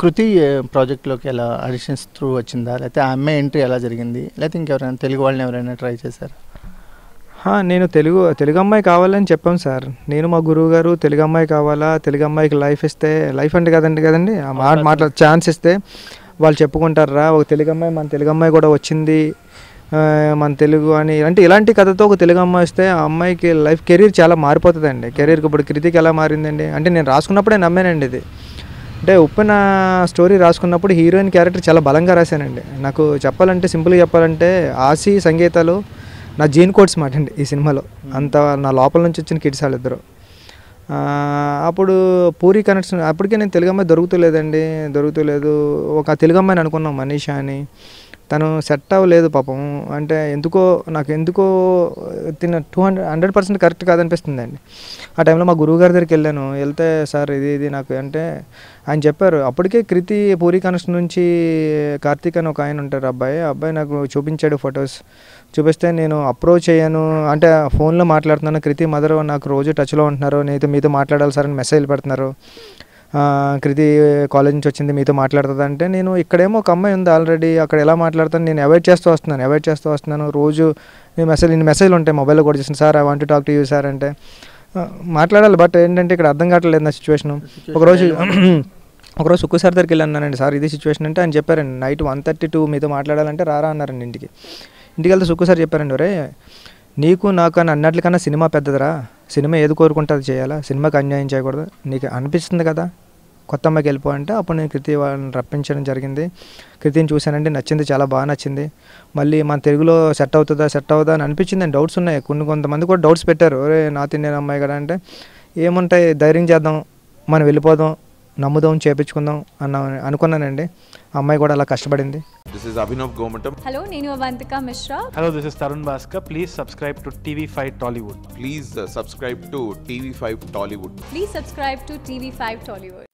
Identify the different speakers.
Speaker 1: కృతి ప్రాజెక్ట్లోకి ఎలా auditions through వచ్చిందా లేకపోతే ఆ అమ్మాయి ఎంట్రీ ఎలా జరిగింది లేకపోతే ఇంకెవరైనా తెలుగు వాళ్ళని ఎవరైనా ట్రై చేశారు నేను తెలుగు తెలుగు అమ్మాయి కావాలని చెప్పాం సార్ నేను మా గురువు గారు తెలుగు అమ్మాయి కావాలా తెలుగు అమ్మాయికి లైఫ్ ఇస్తే లైఫ్ అంటే కదండి కదండి మాట్లా ఛాన్స్ ఇస్తే వాళ్ళు చెప్పుకుంటారా ఒక తెలుగు అమ్మాయి మన తెలుగు అమ్మాయి కూడా వచ్చింది మన తెలుగు అని అంటే ఇలాంటి కథతో ఒక తెలుగు అమ్మాయి వస్తే ఆ అమ్మాయికి లైఫ్ కెరీర్ చాలా మారిపోతుందండి కెరీర్కి ఇప్పుడు కృతికి ఎలా మారిందండి అంటే నేను రాసుకున్నప్పుడే నమ్మానండి ఇది అంటే ఉప్పెన స్టోరీ రాసుకున్నప్పుడు హీరోయిన్ క్యారెక్టర్ చాలా బలంగా రాశానండి నాకు చెప్పాలంటే సింపుల్గా చెప్పాలంటే ఆసి సంగీతాలు నా జీన్ కోడ్స్ మాట అండి ఈ సినిమాలో అంత నా లోపల నుంచి వచ్చిన కిడ్స్ వాళ్ళిద్దరు అప్పుడు పూరి కనెక్షన్ అప్పటికే నేను తెలుగు అమ్మాయి దొరుకుతూ లేదు ఒక తెలుగు అమ్మాయిని అనుకున్నాం మనీషా అని తను సెట్ అవ్వలేదు పాపం అంటే ఎందుకో నాకు ఎందుకో తిన two hundred hundred percent correct కాదనిపిస్తుంది అండి ఆ టైంలో మా గురువు గారి దగ్గరికి వెళ్ళాను వెళ్తే సార్ ఇది ఇది నాకు అంటే ఆయన చెప్పారు అప్పటికే కృతి పూరి కనస్ నుంచి కార్తీక్ అని ఒక ఆయన ఉంటారు అబ్బాయి అబ్బాయి నాకు చూపించాడు ఫొటోస్ చూపిస్తే నేను అప్రోచ్ అయ్యాను అంటే ఫోన్లో మాట్లాడుతున్నాను కృతి మదర్ నాకు రోజు టచ్లో ఉంటున్నారు నేను మీతో మాట్లాడాలి సార్ అని మెసేజ్ పెడుతున్నారు కృతి కాలేజ్ నుంచి వచ్చింది మీతో మాట్లాడుతుంది అంటే నేను ఇక్కడేమో ఒక అమ్మాయి ఉంది ఆల్రెడీ అక్కడ ఎలా మాట్లాడుతాను నేను అవాయిడ్ చేస్తూ వస్తున్నాను అవాయిడ్ చేస్తూ వస్తున్నాను రోజు నేను మెసేజ్ నేను మెసేజ్లు ఉంటాయి మొబైల్లో కూడా చేసిన sir I want talk to you sir అంటే మాట్లాడాలి బట్ ఏంటంటే ఇక్కడ అర్థం కావట్లేదు నా సిచ్యువేషన్ ఒకరోజు ఒకరోజు సుక్కు సార్ దగ్గరికి వెళ్ళన్నానండి సార్ ఇది సిచ్యువేషన్ అంటే ఆయన చెప్పారండి నైట్ వన్ థర్టీ టూ మీతో మాట్లాడాలంటే రారా అన్నారండి ఇంటికి ఇంటికి వెళ్తే సుక్కు సార్ చెప్పారండి ఒరే నీకు నాకు అన్నట్లకన్నా సినిమా పెద్దదిరా సినిమా ఏది కోరుకుంటే అది చేయాలా సినిమాకి అన్యాయం చేయకూడదు నీకు అనిపిస్తుంది కదా కొత్త అమ్మాయికి వెళ్ళిపోవంటే అప్పుడు నేను కృతి వాళ్ళని రప్పించడం జరిగింది కృతిని చూశానంటే నచ్చింది చాలా బాగా నచ్చింది మళ్ళీ మన తెలుగులో సెట్ అవుతుందా సెట్ అవుదా అని అనిపించింది డౌట్స్ ఉన్నాయి కొన్ని కొంతమంది కూడా డౌట్స్ పెట్టారు అరే నార్త్ ఇండియన్ అమ్మాయి కదా అంటే ఏముంటాయి ధైర్యం చేద్దాం మనం వెళ్ళిపోదాం నమ్ముదాం చేపించుకుందాం అన్న అనుకున్నానండి అమ్మాయి కూడా అలా కష్టపడింది This is Abhinav Gomatam. Hello, Nenu Avantika Mishra. Hello, this is Tarun Bhaskar. Please subscribe to TV5 Tollywood. Please uh, subscribe to TV5 Tollywood. Please subscribe to TV5 Tollywood.